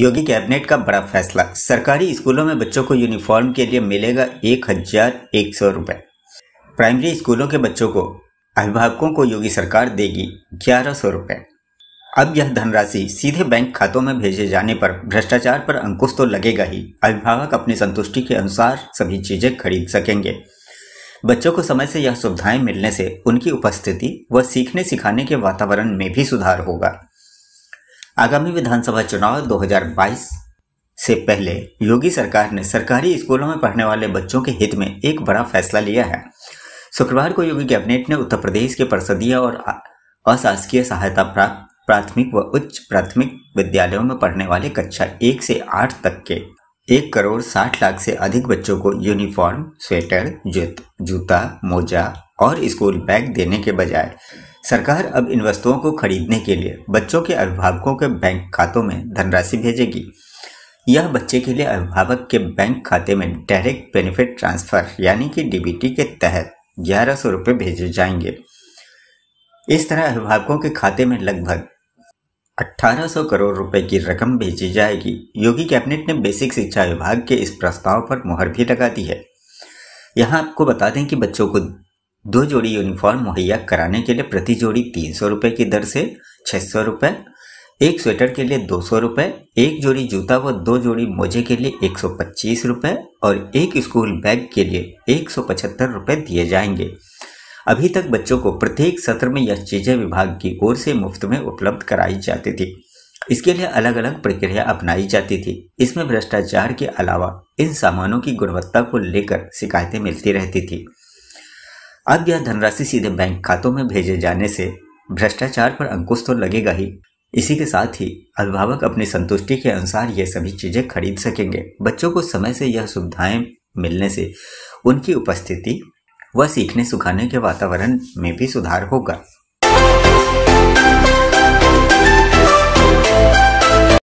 योगी cabinet का बड़ा फैसला सरकारी स्कूलों में बच्चों को यूनिफॉर्म के लिए मिलेगा एक हजार एक सौ रुपये प्राइमरी स्कूलों के बच्चों को अभिभावकों को योगी सरकार देगी ग्यारह सौ रुपये अब यह धनराशि सीधे बैंक खातों में भेजे जाने पर भ्रष्टाचार पर अंकुश तो लगेगा ही अभिभावक अपनी संतुष्टि के अनुसार सभी चीजें खरीद सकेंगे बच्चों को समय से यह सुविधाएं मिलने से उनकी उपस्थिति व सीखने सिखाने के वातावरण में भी सुधार होगा आगामी विधानसभा चुनाव 2022 से पहले योगी सरकार ने सरकारी स्कूलों में पढ़ने वाले बच्चों के हित में एक बड़ा फैसला लिया है शुक्रवार को योगी कैबिनेट ने उत्तर प्रदेश के परसदीय और अशासकीय सहायता प्राप्त प्राथमिक व उच्च प्राथमिक विद्यालयों में पढ़ने वाले कक्षा एक से आठ तक के एक करोड़ साठ लाख से अधिक बच्चों को यूनिफॉर्म स्वेटर जूत जूता मोजा और स्कूल बैग देने के बजाय सरकार अब इन वस्तुओं को खरीदने के लिए बच्चों के अभिभावकों के बैंक खातों में धनराशि भेजेगी यह बच्चे के लिए अभिभावक के बैंक खाते में डायरेक्ट बेनिफिट ट्रांसफर यानी कि डीबीटी के तहत ग्यारह सौ रुपये भेजे जाएंगे इस तरह अभिभावकों के खाते में लगभग 1800 करोड़ रुपए की रकम भेजी जाएगी योगी कैबिनेट ने बेसिक शिक्षा विभाग के इस प्रस्ताव पर मुहर भी लगा दी है यहाँ आपको बता दें कि बच्चों को दो जोड़ी यूनिफॉर्म मुहैया कराने के लिए प्रति जोड़ी तीन सौ रुपये की दर से छः सौ रुपये एक स्वेटर के लिए दो सौ रुपये एक जोड़ी जूता व दो जोड़ी मोजे के लिए एक सौ पच्चीस रुपये और एक स्कूल बैग के लिए एक सौ पचहत्तर रुपये दिए जाएंगे अभी तक बच्चों को प्रत्येक सत्र में यह चीज़ें विभाग की ओर से मुफ्त में उपलब्ध कराई जाती थी इसके लिए अलग अलग प्रक्रिया अपनाई जाती थी इसमें भ्रष्टाचार के अलावा इन सामानों की गुणवत्ता को लेकर शिकायतें मिलती रहती थी अब यह धनराशि सीधे बैंक खातों में भेजे जाने से भ्रष्टाचार पर अंकुश तो लगेगा ही इसी के साथ ही अभिभावक अपनी संतुष्टि के अनुसार ये सभी चीजें खरीद सकेंगे बच्चों को समय से यह सुविधाएं मिलने से उनकी उपस्थिति व सीखने सुखाने के वातावरण में भी सुधार होगा